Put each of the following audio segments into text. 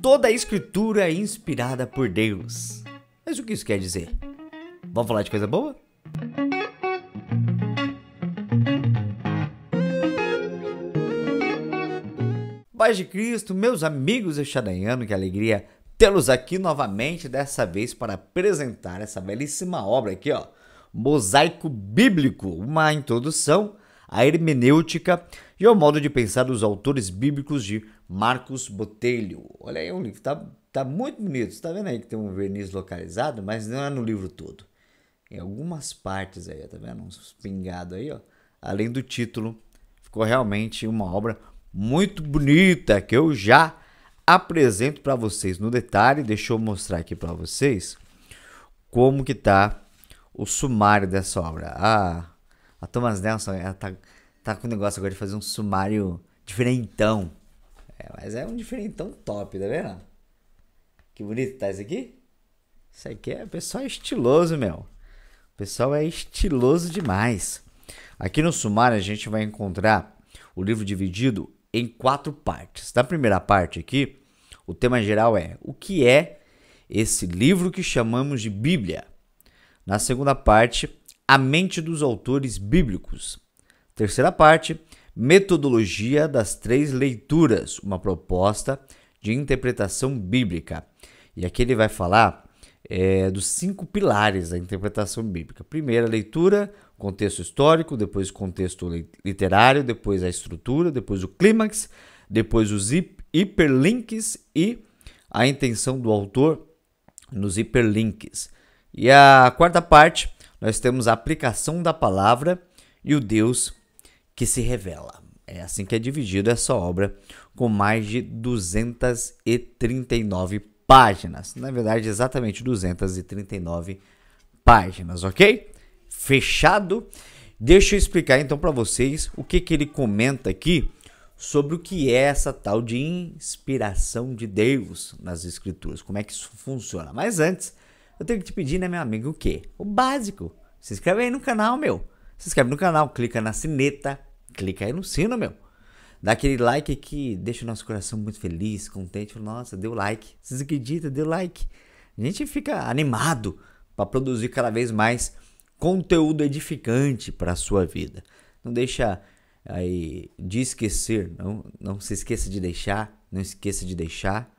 Toda a escritura é inspirada por Deus. Mas o que isso quer dizer? Vamos falar de coisa boa? Paz de Cristo, meus amigos estadaiano, que alegria tê-los aqui novamente, dessa vez para apresentar essa belíssima obra aqui, ó, Mosaico Bíblico, uma introdução a hermenêutica e ao modo de pensar dos autores bíblicos de Marcos Botelho. Olha aí, é um livro, tá, tá muito bonito. Você tá vendo aí que tem um verniz localizado, mas não é no livro todo. Em algumas partes aí, tá vendo? Um espingado aí, ó. Além do título, ficou realmente uma obra muito bonita que eu já apresento para vocês no detalhe. Deixa eu mostrar aqui para vocês como que tá o sumário dessa obra. Ah, a Thomas Nelson, ela tá, tá com o negócio agora de fazer um sumário diferentão. É, mas é um diferentão top, tá vendo? Que bonito tá isso aqui. Isso aqui é, pessoal é estiloso, meu. O pessoal é estiloso demais. Aqui no sumário a gente vai encontrar o livro dividido em quatro partes. Na primeira parte aqui, o tema geral é o que é esse livro que chamamos de Bíblia. Na segunda parte, a mente dos autores bíblicos. Terceira parte, metodologia das três leituras, uma proposta de interpretação bíblica. E aqui ele vai falar é, dos cinco pilares da interpretação bíblica. Primeira, leitura, contexto histórico, depois contexto literário, depois a estrutura, depois o clímax, depois os hiperlinks e a intenção do autor nos hiperlinks. E a quarta parte nós temos a aplicação da palavra e o Deus que se revela. É assim que é dividida essa obra, com mais de 239 páginas. Na verdade, exatamente 239 páginas, ok? Fechado. Deixa eu explicar então para vocês o que, que ele comenta aqui sobre o que é essa tal de inspiração de Deus nas Escrituras, como é que isso funciona. Mas antes, eu tenho que te pedir, né, meu amigo, o quê? O básico. Se inscreve aí no canal, meu. Se inscreve no canal, clica na sineta, clica aí no sino, meu. Dá aquele like que deixa o nosso coração muito feliz, contente. Nossa, deu like. Vocês acreditam? Deu like. A gente fica animado para produzir cada vez mais conteúdo edificante para a sua vida. Não deixa aí de esquecer, não, não se esqueça de deixar, não esqueça de deixar,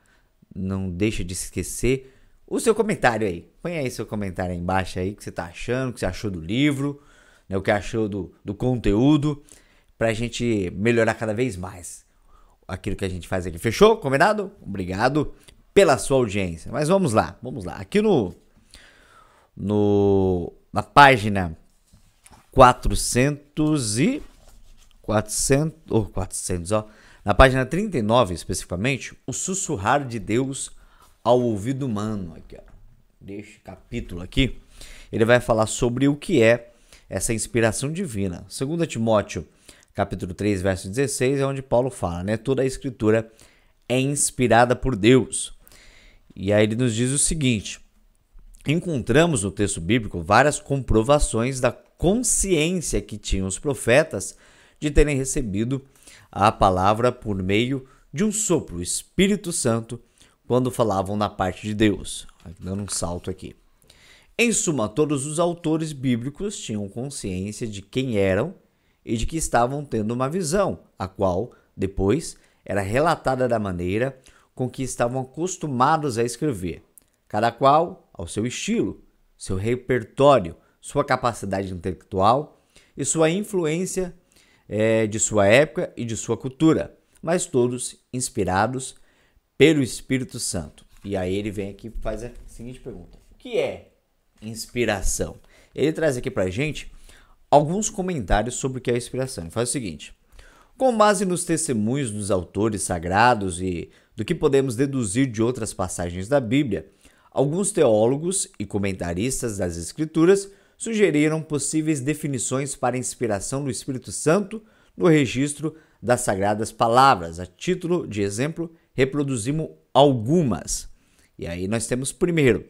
não deixa de esquecer o seu comentário aí. Põe aí seu comentário aí embaixo aí, o que você tá achando, o que você achou do livro, né, o que achou do, do conteúdo, pra gente melhorar cada vez mais aquilo que a gente faz aqui. Fechou? Combinado? Obrigado pela sua audiência. Mas vamos lá, vamos lá. Aqui no, no na página 400 e 400, ou oh, 400, ó, na página 39 especificamente, o sussurrar de Deus ao ouvido humano, aqui, ó, capítulo aqui, ele vai falar sobre o que é essa inspiração divina. Segundo Timóteo, capítulo 3, verso 16, é onde Paulo fala, né? Toda a escritura é inspirada por Deus. E aí ele nos diz o seguinte: encontramos no texto bíblico várias comprovações da consciência que tinham os profetas de terem recebido a palavra por meio de um sopro, o Espírito Santo, quando falavam na parte de Deus. Dando um salto aqui. Em suma, todos os autores bíblicos tinham consciência de quem eram e de que estavam tendo uma visão, a qual, depois, era relatada da maneira com que estavam acostumados a escrever, cada qual ao seu estilo, seu repertório, sua capacidade intelectual e sua influência é, de sua época e de sua cultura, mas todos inspirados pelo Espírito Santo. E aí ele vem aqui e faz a seguinte pergunta: O que é inspiração? Ele traz aqui para gente alguns comentários sobre o que é inspiração. Ele faz o seguinte: Com base nos testemunhos dos autores sagrados e do que podemos deduzir de outras passagens da Bíblia, alguns teólogos e comentaristas das Escrituras sugeriram possíveis definições para inspiração do Espírito Santo no registro das Sagradas Palavras. A título de exemplo, reproduzimos algumas. E aí nós temos primeiro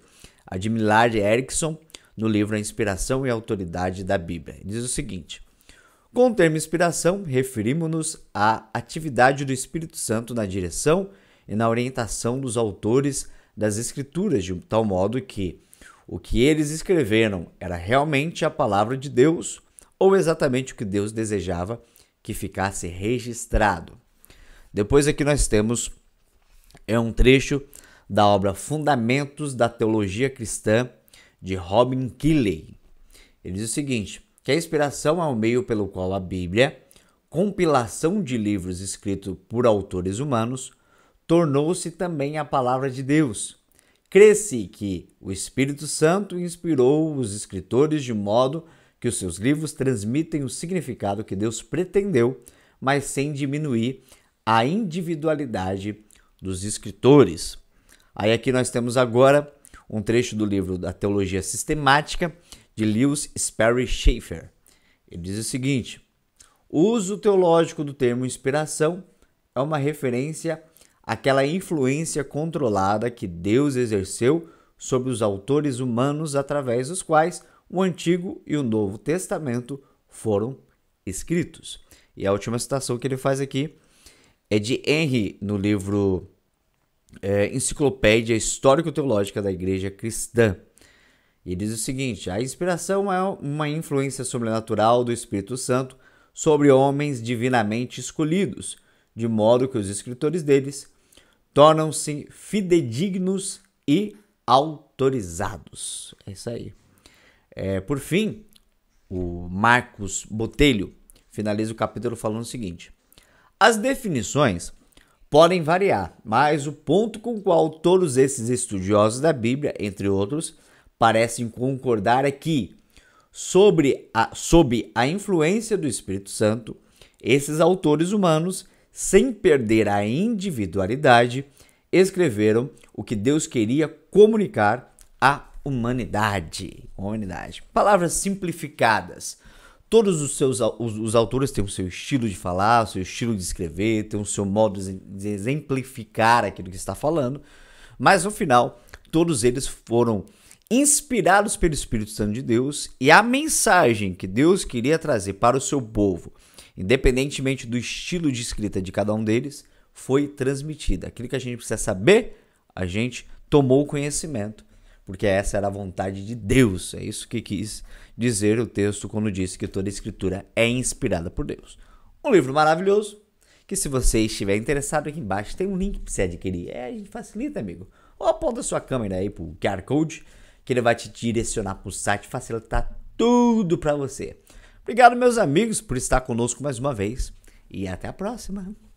a de Millard Erickson no livro A Inspiração e Autoridade da Bíblia. Diz o seguinte: Com o termo inspiração, referimos-nos à atividade do Espírito Santo na direção e na orientação dos autores das Escrituras, de tal modo que o que eles escreveram era realmente a palavra de Deus ou exatamente o que Deus desejava que ficasse registrado. Depois aqui nós temos é um trecho da obra Fundamentos da Teologia Cristã de Robin Keeley. Ele diz o seguinte: que a inspiração é o meio pelo qual a Bíblia, compilação de livros escritos por autores humanos, tornou-se também a palavra de Deus. Cresce que o Espírito Santo inspirou os escritores de modo que os seus livros transmitem o significado que Deus pretendeu, mas sem diminuir a individualidade dos escritores. Aí aqui nós temos agora um trecho do livro da Teologia Sistemática de Lewis Sperry Schaefer. Ele diz o seguinte: o uso teológico do termo inspiração é uma referência àquela influência controlada que Deus exerceu sobre os autores humanos através dos quais o Antigo e o Novo Testamento foram escritos. E a última citação que ele faz aqui é de Henry no livro é, Enciclopédia Histórico-Teológica da Igreja Cristã. E diz o seguinte: a inspiração é uma influência sobrenatural do Espírito Santo sobre homens divinamente escolhidos, de modo que os escritores deles tornam-se fidedignos e autorizados. É isso aí. É, por fim, o Marcos Botelho finaliza o capítulo falando o seguinte: as definições podem variar, mas o ponto com o qual todos esses estudiosos da Bíblia, entre outros, parecem concordar é que, sobre a, sob a influência do Espírito Santo, esses autores humanos, sem perder a individualidade, escreveram o que Deus queria comunicar à humanidade. Humanidade. Palavras simplificadas. Todos os seus os, os autores têm o seu estilo de falar, o seu estilo de escrever, têm o seu modo de exemplificar aquilo que está falando, mas no final, todos eles foram inspirados pelo Espírito Santo de Deus e a mensagem que Deus queria trazer para o seu povo, independentemente do estilo de escrita de cada um deles, foi transmitida. Aquilo que a gente precisa saber, a gente tomou o conhecimento porque essa era a vontade de Deus. É isso que quis dizer o texto quando disse que toda a escritura é inspirada por Deus. Um livro maravilhoso, que se você estiver interessado aqui embaixo, tem um link para você adquirir. É, facilita, amigo. Ou aponta sua câmera aí pro QR Code, que ele vai te direcionar pro site, facilitar tudo para você. Obrigado, meus amigos, por estar conosco mais uma vez e até a próxima.